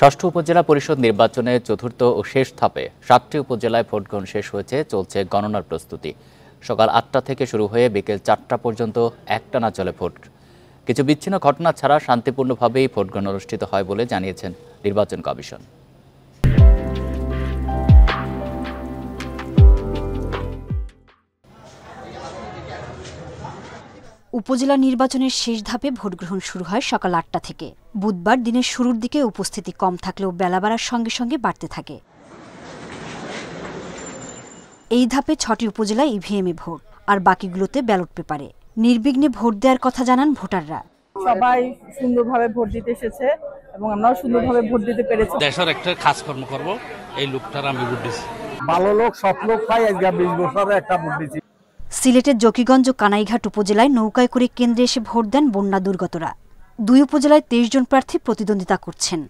ষষ্ঠ উপজেলা পরিষদ নির্বাচনে চতুর্থ ও শেষ ধাপে সাতটি উপজেলায় ভোটগ্রহণ শেষ হয়েছে চলছে গণনার প্রস্তুতি সকাল আটটা থেকে শুরু হয়ে বিকেল চারটা পর্যন্ত একটানা চলে ভোট কিছু বিচ্ছিন্ন ঘটনা ছাড়া শান্তিপূর্ণভাবেই ভোটগ্রহণ অনুষ্ঠিত হয় বলে জানিয়েছেন নির্বাচন কমিশন উপজেলা নির্বাচনের শেষ ধাপে ভোটগ্রহণ শুরু হয় সকাল আটটা থেকে বুধবার দিনের শুরুর দিকে উপস্থিতি কম থাকলেও বেলা বাড়ার সঙ্গে সঙ্গে বাড়তে থাকে এই ধাপে ছটি উপজেলায় ইভিএমে ভোট আর বাকিগুলোতে ব্যালট পেপারে নির্বিঘ্নে ভোট দেওয়ার কথা জানান ভোটাররা সবাই সুন্দরভাবে ভোট দিতে এসেছে এবং আমরাও সুন্দরভাবে ভোট দিতে পেরেছি দেশের একটা কাজ কর্ম করব এই লোকটার আমি ভোট ভালো লোক সব লোক পাই আজকে বিশ বছরে একটা ভোট সিলেটের জকিগঞ্জ কানাইঘাট উপজেলায় নৌকায় করে কেন্দ্রে এসে ভোট দেন বন্যা দুর্গতরা দুই উপজেলায় তেইশ জন প্রার্থী প্রতিদ্বন্দ্বিতা করছেন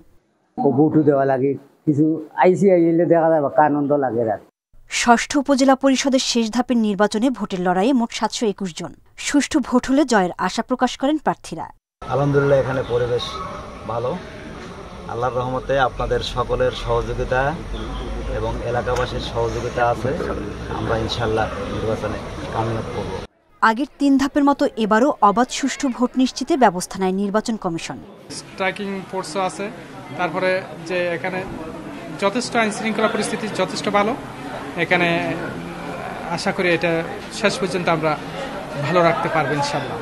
ষষ্ঠ উপজেলা পরিষদের শেষ ধাপের নির্বাচনে ভোটের লড়াইয়ে মোট সাতশো একুশ জন সুষ্ঠু ভোট হলে জয়ের আশা প্রকাশ করেন প্রার্থীরা আলহামদুলিল্লাহ এখানে পরিবেশ ভালো আল্লাহর রহমতে আপনাদের সকলের সহযোগিতা এবং এলাকাবাসীর সহযোগিতা আছে আমরা ইনশাল্লাহ নির্বাচনে কামিয়াব করব আগের তিন ধাপের মতো এবারও অবাধ সুষ্ঠু ভোট নিশ্চিতে ব্যবস্থা নেয় নির্বাচন কমিশন স্ট্রাইকিং ফোর্স আছে তারপরে যে এখানে যথেষ্ট আইন শৃঙ্খলা পরিস্থিতি যথেষ্ট ভালো এখানে আশা করি এটা শেষ পর্যন্ত আমরা ভালো রাখতে পারবেন ইনশাআল্লাহ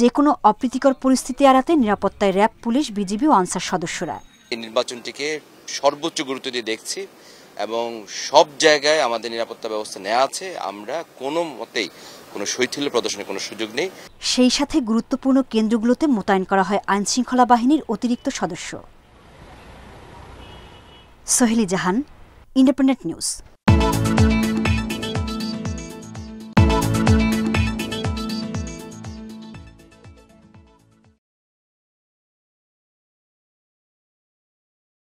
যে কোনো অপ্রীতিকর পরিস্থিতি এড়াতে নিরাপত্তায় র্যাব পুলিশ বিজিবি ও আনসার সদস্যরা এই নির্বাচনটিকে সর্বোচ্চ গুরুত্ব দিয়ে দেখছি এবং সব জায়গায় আমাদের নিরাপত্তা ব্যবস্থা নেওয়া আছে আমরা কোনো মতেই কোনো শৈথিল্য প্রদর্শনের কোনো সুযোগ নেই সেই সাথে গুরুত্বপূর্ণ কেন্দ্রগুলোতে মোতায়েন করা হয় আইনশৃঙ্খলা বাহিনীর অতিরিক্ত সদস্য সোহেলি জাহান ইন্ডিপেন্ডেন্ট নিউজ